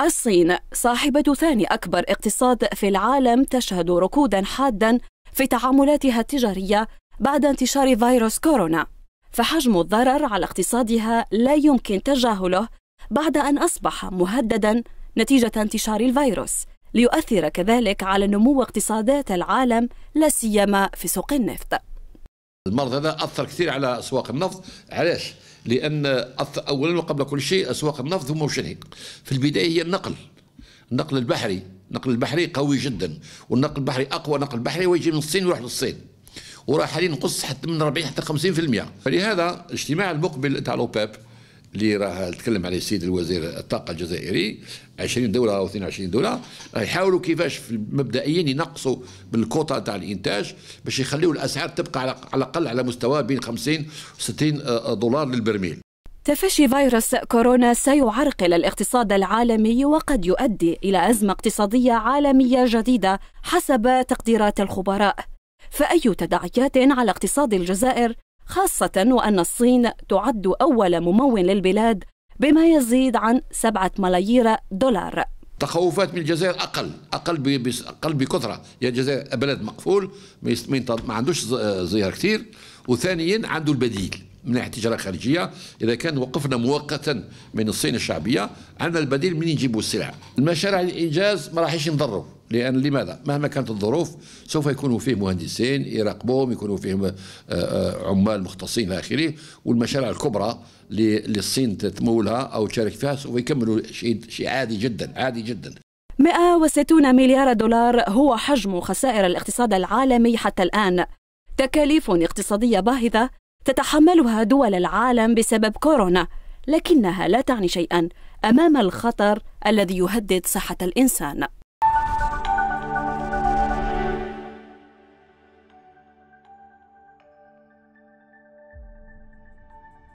الصين صاحبة ثاني أكبر اقتصاد في العالم تشهد ركودا حادا في تعاملاتها التجارية بعد انتشار فيروس كورونا فحجم الضرر على اقتصادها لا يمكن تجاهله بعد أن أصبح مهددا نتيجة انتشار الفيروس ليؤثر كذلك على نمو اقتصادات العالم لا سيما في سوق النفط المرض هذا أثر كثير على أسواق النفط علاش؟ لان اولا وقبل كل شيء اسواق النفط هم مشرك في البدايه هي النقل النقل البحري النقل البحري قوي جدا والنقل البحري اقوى نقل بحري ويجي من الصين ويروح للصين وراح حاليا نقص حتى من 40 حتى 50% فلهذا الاجتماع المقبل تاع لوباب اللي راه تكلم عليه السيد الوزير الطاقه الجزائري 20 دوله او 22 دوله يحاولوا كيفاش مبدئيا ينقصوا بالكوطا تاع الانتاج باش يخليوا الاسعار تبقى على الاقل على مستوى بين 50 و60 آه، آه، دولار للبرميل تفشي فيروس كورونا سيعرقل الاقتصاد العالمي وقد يؤدي الى ازمه اقتصاديه عالميه جديده حسب تقديرات الخبراء فاي تداعيات على اقتصاد الجزائر خاصة وأن الصين تعد أول ممول للبلاد بما يزيد عن 7 ملايير دولار تخوفات من الجزائر اقل اقل اقل بكثره يا يعني الجزائر بلد مقفول ما عندوش زيار كثير وثانيا عنده البديل من ناحيه التجاره الخارجيه اذا كان وقفنا مؤقتا من الصين الشعبيه عندنا البديل من يجيبوا السلع المشاريع الانجاز ما راحش نضروا لأن لماذا؟ مهما كانت الظروف سوف يكونوا فيه مهندسين يراقبوهم يكونوا فيه آه، آه، عمال مختصين إلى آخره والمشاريع الكبرى اللي الصين تتمولها أو تشارك فيها سوف يكملوا شيء شيء عادي جدا عادي جدا 160 مليار دولار هو حجم خسائر الاقتصاد العالمي حتى الآن تكاليف اقتصادية باهظة تتحملها دول العالم بسبب كورونا لكنها لا تعني شيئا أمام الخطر الذي يهدد صحة الإنسان